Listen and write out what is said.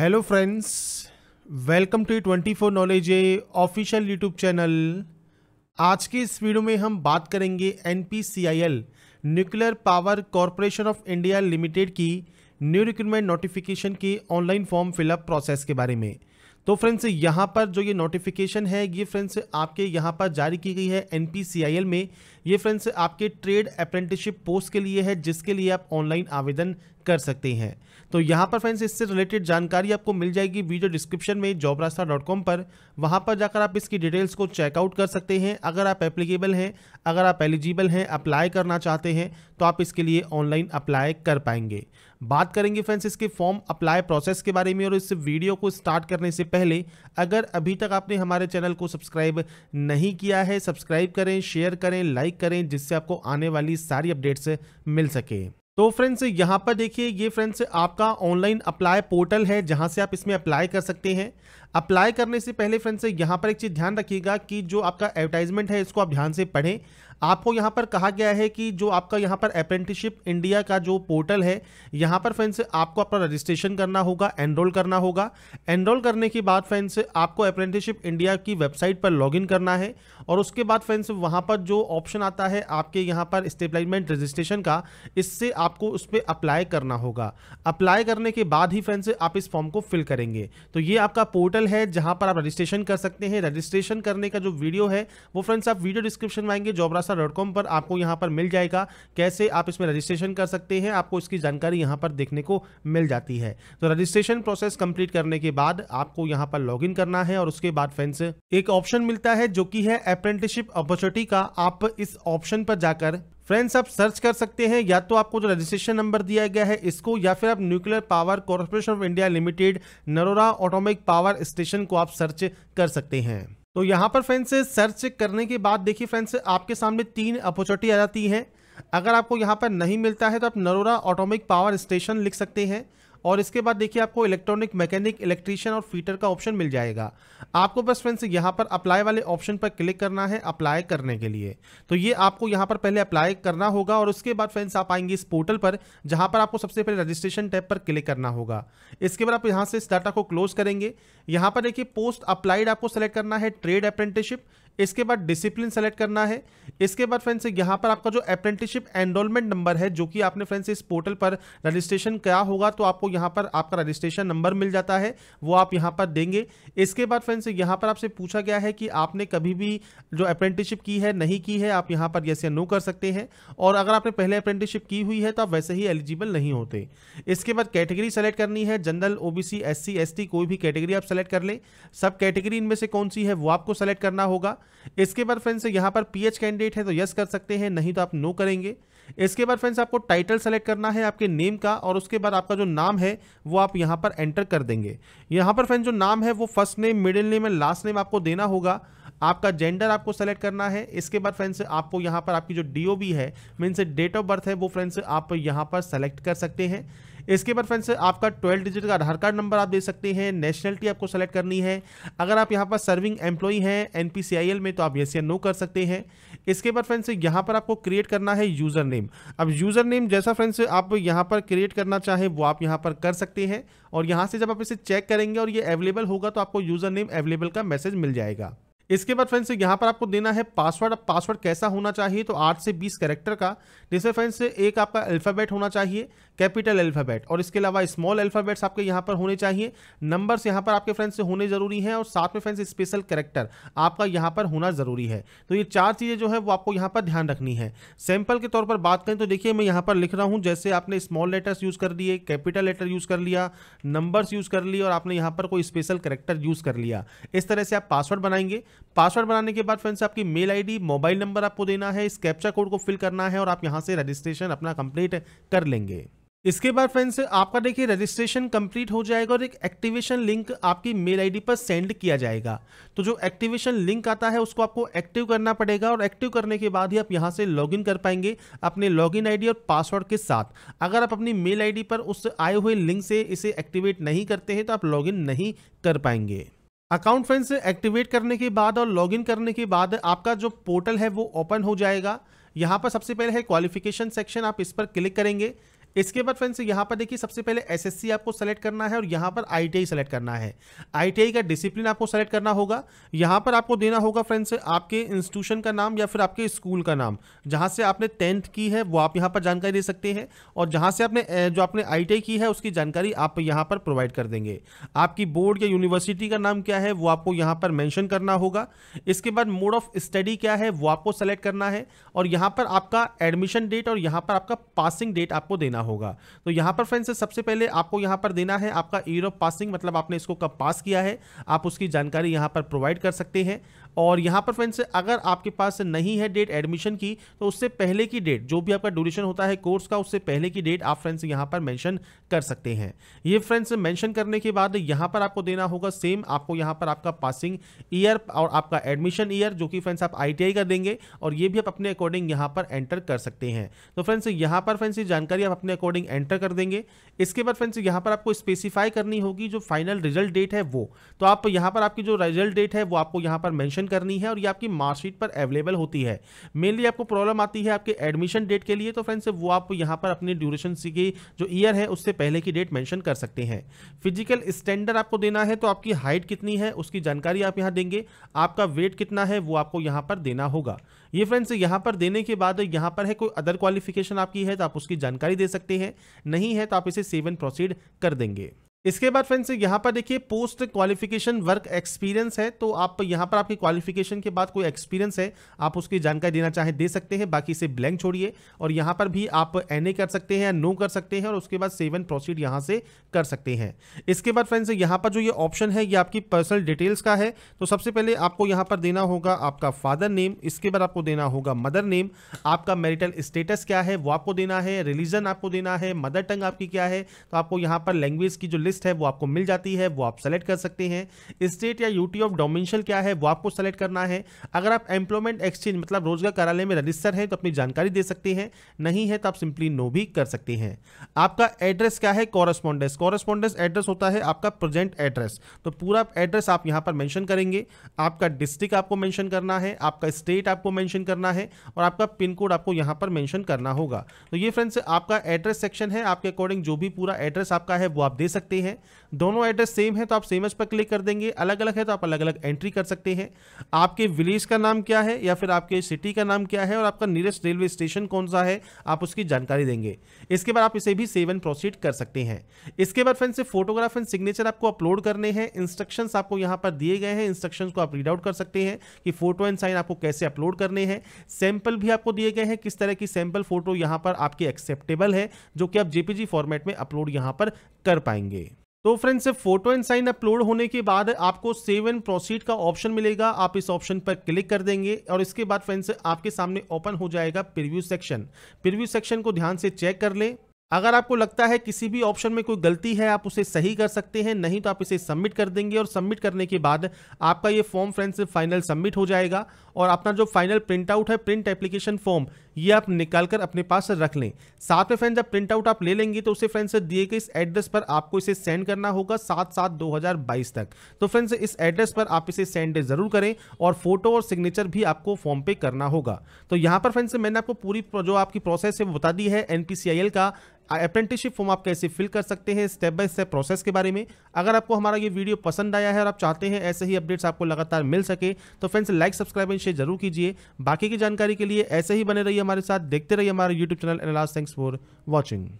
hello friends welcome to twenty four knowledge a official YouTube channel आज के इस वीडियो में हम बात करेंगे N P C I L nuclear power corporation of India limited की न्यू रिक्रूटमेंट नोटिफिकेशन के ऑनलाइन फॉर्म फिलअप प्रोसेस के बारे में तो फ्रेंड्स यहाँ पर जो ये नोटिफिकेशन है ये फ्रेंड्स आपके यहाँ पर जारी की गई है एन में ये फ्रेंड्स आपके ट्रेड अप्रेंटिसशिप पोस्ट के लिए है जिसके लिए आप ऑनलाइन आवेदन कर सकते हैं तो यहाँ पर फ्रेंड्स इससे रिलेटेड जानकारी आपको मिल जाएगी वीडियो डिस्क्रिप्शन में जॉब रास्ता डॉट कॉम पर वहाँ पर जाकर आप इसकी डिटेल्स को चेकआउट कर सकते हैं अगर आप एप्लीकेबल हैं अगर आप एलिजिबल हैं अप्लाई करना चाहते हैं तो आप इसके लिए ऑनलाइन अप्लाई कर पाएंगे बात करेंगे फ्रेंड्स इसके फॉर्म अप्लाई प्रोसेस के बारे में और इस वीडियो को स्टार्ट करने से पहले अगर अभी तक आपने हमारे चैनल को सब्सक्राइब नहीं किया है सब्सक्राइब करें शेयर करें लाइक करें जिससे आपको आने वाली सारी अपडेट्स मिल सकें तो फ्रेंड्स यहाँ पर देखिए ये फ्रेंड्स आपका ऑनलाइन अप्लाई पोर्टल है जहाँ से आप इसमें अप्लाई कर सकते हैं अप्लाई करने से पहले फ्रेंड्स यहाँ पर एक चीज़ ध्यान रखिएगा कि जो आपका एडवर्टाइजमेंट है इसको आप ध्यान से पढ़ें आपको यहाँ पर कहा गया है कि जो आपका यहाँ पर अप्रेंटिसशिप इंडिया का जो पोर्टल है यहाँ पर फ्रेंड्स आपको अपना रजिस्ट्रेशन करना होगा एनरोल करना होगा एनरोल करने के बाद फ्रेंड्स आपको अप्रेंटिसशिप इंडिया की वेबसाइट पर लॉगिन करना है और उसके बाद फ्रेंड्स वहाँ पर जो ऑप्शन आता है आपके यहाँ पर स्टेबलाइजमेंट रजिस्ट्रेशन का इससे आपको उस पर अप्लाई करना होगा अप्लाई करने के बाद ही फ्रेंड्स आप इस फॉर्म को फिल करेंगे तो ये आपका पोर्टल पोर्टल है जहां पर आप रजिस्ट्रेशन कर सकते हैं रजिस्ट्रेशन करने का जो वीडियो है वो फ्रेंड्स आप वीडियो डिस्क्रिप्शन में आएंगे जॉबरासा डॉट कॉम पर आपको यहां पर मिल जाएगा कैसे आप इसमें रजिस्ट्रेशन कर सकते हैं आपको इसकी जानकारी यहां पर देखने को मिल जाती है तो रजिस्ट्रेशन प्रोसेस कंप्लीट करने के बाद आपको यहां पर लॉग करना है और उसके बाद फ्रेंड्स एक ऑप्शन मिलता है जो कि है अप्रेंटिसशिप अपॉर्चुनिटी का आप इस ऑप्शन पर जाकर फ्रेंड्स आप सर्च कर सकते हैं या तो आपको जो रजिस्ट्रेशन नंबर दिया गया है इसको या फिर आप nuclear power corporation of India limited Narora atomic power station को आप सर्च कर सकते हैं तो यहाँ पर फ्रेंड्स सर्च करने के बाद देखिए फ्रेंड्स आपके सामने तीन अपॉर्चुनिटी आ जाती है अगर आपको यहाँ पर नहीं मिलता है तो आप नरोरा ऑटोमिक पावर स्टेशन लिख सकते हैं और इसके बाद देखिए आपको इलेक्ट्रॉनिक मैकेनिक इलेक्ट्रीशियन और फीटर का ऑप्शन मिल जाएगा आपको बस फ्रेंड्स यहाँ पर अप्लाई वाले ऑप्शन पर क्लिक करना है अप्लाई करने के लिए तो ये आपको यहाँ पर पहले अप्लाई करना होगा और उसके बाद फ्रेंड्स आप आएंगे इस पोर्टल पर जहाँ पर आपको सबसे पहले रजिस्ट्रेशन टैप पर क्लिक करना होगा इसके बाद आप यहाँ से इस डाटा को क्लोज करेंगे यहाँ पर देखिए पोस्ट अप्लाइड आपको सेलेक्ट करना है ट्रेड अप्रेंटिसशिप इसके बाद डिसिप्लिन सेलेक्ट करना है इसके बाद फ्रेंड्स यहाँ पर आपका जो अप्रेंटिसशिप एनरोलमेंट नंबर है जो कि आपने फ्रेंड्स इस पोर्टल पर रजिस्ट्रेशन किया होगा तो आपको यहाँ पर आपका रजिस्ट्रेशन नंबर मिल जाता है वो आप यहाँ पर देंगे इसके बाद फ्रेंड्स यहाँ पर आपसे पूछा गया है कि आपने कभी भी जो अप्रेंटिसशिप की है नहीं की है आप यहाँ पर जैसे या नो कर सकते हैं और अगर आपने पहले अप्रेंटिसशिप की हुई है तो आप वैसे ही एलिजिबल नहीं होते इसके बाद कैटेगरी सेलेक्ट करनी है जनरल सी एस टी कोई भी कैटेगरी आप सेलेक्ट कर लें सब कैटेगरी इनमें से कौन सी है वो आपको सेलेक्ट करना होगा इसके बाद फ्रेंड्स यहाँ पर पीएच कैंडिडेट है तो यस कर सकते हैं नहीं तो आप नो करेंगे इसके बाद फ्रेंड्स आपको टाइटल सेलेक्ट करना है आपके नेम का और उसके बाद आपका जो नाम है वो आप यहाँ पर एंटर कर देंगे यहाँ पर फ्रेंड्स जो नाम है वो first name middle name and last name आपको देना होगा आपका जेंडर आपको सेलेक्ट करना है इसके बाद फ्रेंड्स आपको यहाँ पर आपकी जो डी है मीन्स डेट ऑफ बर्थ है वो फ्रेंड्स आप यहाँ पर सेलेक्ट कर सकते हैं इसके बाद फ्रेंड्स आपका ट्वेल्व डिजिट का आधार कार्ड नंबर आप दे सकते हैं नेशनलिटी आपको सेलेक्ट करनी है अगर आप यहाँ पर सर्विंग एम्प्लॉई हैं एन में तो आप यस या नो कर सकते हैं इसके बाद फ्रेंड्स यहाँ पर आपको क्रिएट करना है यूज़र नेम अब यूज़र नेम जैसा फ्रेंड्स आप यहाँ पर क्रिएट करना चाहें वो आप यहाँ पर कर सकते हैं और यहाँ से जब आप इसे चेक करेंगे और ये अवेलेबल होगा तो आपको यूज़र नेम अवेलेबल का मैसेज मिल जाएगा इसके बाद फ्रेंड्स यहाँ पर आपको देना है पासवर्ड अब पासवर्ड कैसा होना चाहिए तो आठ से बीस कैरेक्टर का जिसमें फ्रेंड्स एक आपका अल्फ़ाबेट होना चाहिए कैपिटल अल्फ़ाबेट और इसके अलावा स्मॉल अल्फ़ाबेट्स आपके यहाँ पर होने चाहिए नंबर्स यहाँ पर आपके फ्रेंड्स होने ज़रूरी हैं और साथ में फ्रेंड्स स्पेशल कैरेक्टर आपका यहाँ पर होना ज़रूरी है तो ये चार चीज़ें जो है वो आपको यहाँ पर ध्यान रखनी है सैम्पल के तौर पर बात करें तो देखिए मैं यहाँ पर लिख रहा हूँ जैसे आपने स्मॉल लेटर्स यूज़ कर लिए कैपिटल लेटर यूज़ कर लिया नंबर्स यूज़ कर लिए और आपने यहाँ पर कोई स्पेशल करेक्टर यूज़ कर लिया इस तरह से आप पासवर्ड बनाएंगे पासवर्ड बनाने के बाद फ्रेंड्स आपकी मेल आईडी मोबाइल नंबर आपको देना है इस कैप्चा कोड को फिल करना है और आप यहां से रजिस्ट्रेशन अपना कंप्लीट कर लेंगे इसके बाद फ्रेंड्स आपका देखिए रजिस्ट्रेशन कंप्लीट हो जाएगा और एक एक्टिवेशन लिंक आपकी मेल आईडी पर सेंड किया जाएगा तो जो एक्टिवेशन लिंक आता है उसको आपको एक्टिव करना पड़ेगा और एक्टिव करने के बाद ही आप यहां से लॉगिन कर पाएंगे अपने लॉगिन आईडी और पासवर्ड के साथ अगर आप अपनी मेल आईडी पर उस आए हुए लिंक से इसे एक्टिवेट नहीं करते हैं तो आप लॉग नहीं कर पाएंगे अकाउंट फ्रेंड्स एक्टिवेट करने के बाद और लॉगिन करने के बाद आपका जो पोर्टल है वो ओपन हो जाएगा यहाँ पर सबसे पहले है क्वालिफिकेशन सेक्शन आप इस पर क्लिक करेंगे इसके बाद फ्रेंड्स यहाँ पर देखिए सबसे पहले एसएससी आपको सेलेक्ट करना है और यहाँ पर आईटीआई सेलेक्ट करना है आईटीआई का डिसिप्लिन आपको सेलेक्ट करना होगा यहाँ पर आपको देना होगा फ्रेंड्स आपके इंस्टीट्यूशन का नाम या फिर आपके स्कूल का नाम जहाँ से आपने टेंथ की है वो आप यहाँ पर जानकारी दे सकते हैं और जहाँ से आपने जो आपने आई की है उसकी जानकारी आप यहाँ पर प्रोवाइड कर देंगे आपकी बोर्ड या यूनिवर्सिटी का नाम क्या है वो आपको यहाँ पर मैंशन करना होगा इसके बाद मोड ऑफ स्टडी क्या है वो आपको सेलेक्ट करना है और यहाँ पर आपका एडमिशन डेट और यहाँ पर आपका पासिंग डेट आपको देना होगा होगा तो यहाँ पर फ्रेंड्स सबसे पहले आपको यहाँ पर देना है आपका ईयर ऑफ पासिंग मतलब आपने इसको कब पास किया है आप उसकी जानकारी यहाँ पर प्रोवाइड कर सकते हैं और यहाँ पर फ्रेंड्स अगर आपके पास नहीं है डेट एडमिशन की तो उससे पहले की डेट जो भी आपका ड्यूरेशन होता है कोर्स का उससे पहले की डेट आप फ्रेंड्स यहाँ पर मैंशन कर सकते हैं ये फ्रेंड्स मैंशन करने के बाद यहाँ पर आपको देना होगा सेम आपको यहाँ पर आपका पासिंग ईयर और आपका एडमिशन ईयर जो कि फ्रेंड्स आप आई का देंगे और ये भी आप अपने अकॉर्डिंग यहाँ पर एंटर कर सकते हैं तो फ्रेंड्स यहाँ पर फ्रेंड्स ये जानकारी आप अपने अकॉर्डिंग एंटर कर देंगे इसके बाद फ्रेंड्स यहाँ पर आपको स्पेसिफाई करनी होगी जो फाइनल रिजल्ट डेट है वो तो आप यहाँ पर आपकी जो रिजल्ट डेट है वो आपको यहाँ पर मैंशन मेंशन करनी है और ये आपकी मार्कशीट पर अवेलेबल होती है मेनली आपको प्रॉब्लम आती है आपके एडमिशन डेट के लिए तो फ्रेंड्स वो आप यहाँ पर अपनी ड्यूरेशन की जो ईयर है उससे पहले की डेट मैंशन कर सकते हैं फिजिकल स्टैंडर्ड आपको देना है तो आपकी हाइट कितनी है उसकी जानकारी आप यहाँ देंगे आपका वेट कितना है वो आपको यहाँ पर देना होगा ये फ्रेंड्स यहाँ पर देने के बाद यहाँ पर है कोई अदर क्वालिफिकेशन आपकी है तो आप उसकी जानकारी दे सकते हैं नहीं है तो आप इसे सेवन प्रोसीड कर देंगे इसके बाद फ्रेंड्स यहाँ पर देखिए पोस्ट क्वालिफिकेशन वर्क एक्सपीरियंस है तो आप यहाँ पर आपकी क्वालिफिकेशन के बाद कोई एक्सपीरियंस है आप उसकी जानकारी देना चाहें दे सकते हैं बाकी इसे ब्लैंक छोड़िए और यहाँ पर भी आप एन कर सकते हैं या नो कर सकते हैं और उसके बाद सेवन प्रोसीड यहाँ से कर सकते हैं इसके बाद फ्रेंड्स यहाँ पर जो ये ऑप्शन है ये आपकी पर्सनल डिटेल्स का है तो सबसे पहले आपको यहाँ पर देना होगा आपका फादर नेम इसके बाद आपको देना होगा मदर नेम आपका मेरिटल स्टेटस क्या है वो आपको देना है रिलीजन आपको देना है मदर टंग आपकी क्या है तो आपको यहाँ पर लैंग्वेज की जो लिस्ट लिस्ट है वो आपको मिल जाती है वो आप सेलेक्ट कर सकते हैं स्टेट या यूटी ऑफ डोमिनशल क्या है वो आपको सेलेक्ट करना है अगर आप एम्प्लॉयमेंट एक्सचेंज मतलब रोजगार कार्यालय में रजिस्टर हैं तो अपनी जानकारी दे सकते हैं नहीं है तो आप सिंपली नो भी कर सकते हैं आपका एड्रेस क्या है कॉरेस्पॉन्डेंस कॉरेस्पॉन्डेंस एड्रेस होता है आपका प्रेजेंट एड्रेस तो पूरा एड्रेस आप यहाँ पर मैंशन करेंगे आपका डिस्ट्रिक्ट आपको मैंशन करना है आपका स्टेट आपको मैंशन करना है और आपका पिन कोड आपको यहाँ पर मैंशन करना होगा तो ये फ्रेंड्स आपका एड्रेस सेक्शन है आपके अकॉर्डिंग जो भी पूरा एड्रेस आपका है वो आप दे सकते हैं सकते हैं दोनों एड्रेस तो सेम है तो आप सेम एज पर क्लिक कर देंगे अलग अलग है तो आप अलग अलग एंट्री कर सकते हैं आपके विलेज का नाम क्या है या फिर आपके सिटी का नाम क्या है और आपका नियरेस्ट रेलवे स्टेशन कौन सा है आप उसकी जानकारी देंगे इसके बाद आप इसे भी सेव एंड प्रोसीड कर सकते हैं इसके बाद फ्रेंड से फोटोग्राफ एंड सिग्नेचर आपको अपलोड करने हैं इंस्ट्रक्शन आपको यहाँ पर दिए गए हैं इंस्ट्रक्शन को आप रीड आउट कर सकते हैं कि फोटो एंड साइन आपको कैसे अपलोड करने हैं सैंपल भी आपको दिए गए हैं किस तरह की सैंपल फोटो यहाँ पर आपके एक्सेप्टेबल है जो कि आप जेपीजी फॉर्मेट में अपलोड यहाँ पर कर पाएंगे तो friends photo and sign upload होने के बाद आपको सेव एंड प्रोसीड का ऑप्शन मिलेगा आप इस ऑप्शन पर क्लिक कर देंगे और इसके बाद फ्रेंड्स आपके सामने ओपन हो जाएगा प्रिव्यू सेक्शन प्रिव्यू सेक्शन को ध्यान से चेक कर ले अगर आपको लगता है किसी भी ऑप्शन में कोई गलती है आप उसे सही कर सकते हैं नहीं तो आप इसे सबमिट कर देंगे और सबमिट करने के बाद आपका ये फॉर्म फ्रेंड्स फाइनल सबमिट हो जाएगा और अपना जो फाइनल प्रिंट आउट है प्रिंट एप्लीकेशन फॉर्म ये आप निकाल कर अपने पास रख लें साथ में फ्रेंड जब प्रिंट आउट आप ले लेंगे तो उसे फ्रेंड्स दिए गए इस एड्रेस पर आपको इसे सेंड करना होगा सात सात दो हजार बाईस तक तो फ्रेंड्स इस एड्रेस पर आप इसे सेंड जरूर करें और फोटो और सिग्नेचर भी आपको फॉर्म पे करना होगा तो यहाँ पर फ्रेंड्स मैंने आपको पूरी जो आपकी प्रोसेस है वो बता दी है एनपीसीआईएल का अप्रेंटिसशिप फॉर्म आप कैसे फिल कर सकते हैं स्टेप बाय स्टेप प्रोसेस के बारे में अगर आपको हमारा ये वीडियो पसंद आया है और आप चाहते हैं ऐसे ही अपडेट्स आपको लगातार मिल सके तो friends like subscribe and share जरूर कीजिए बाकी की जानकारी के लिए ऐसे ही बने रहिए हमारे साथ देखते रहिए हमारा यूट्यूब चैनल एनालाज थैंक्स फॉर वॉचिंग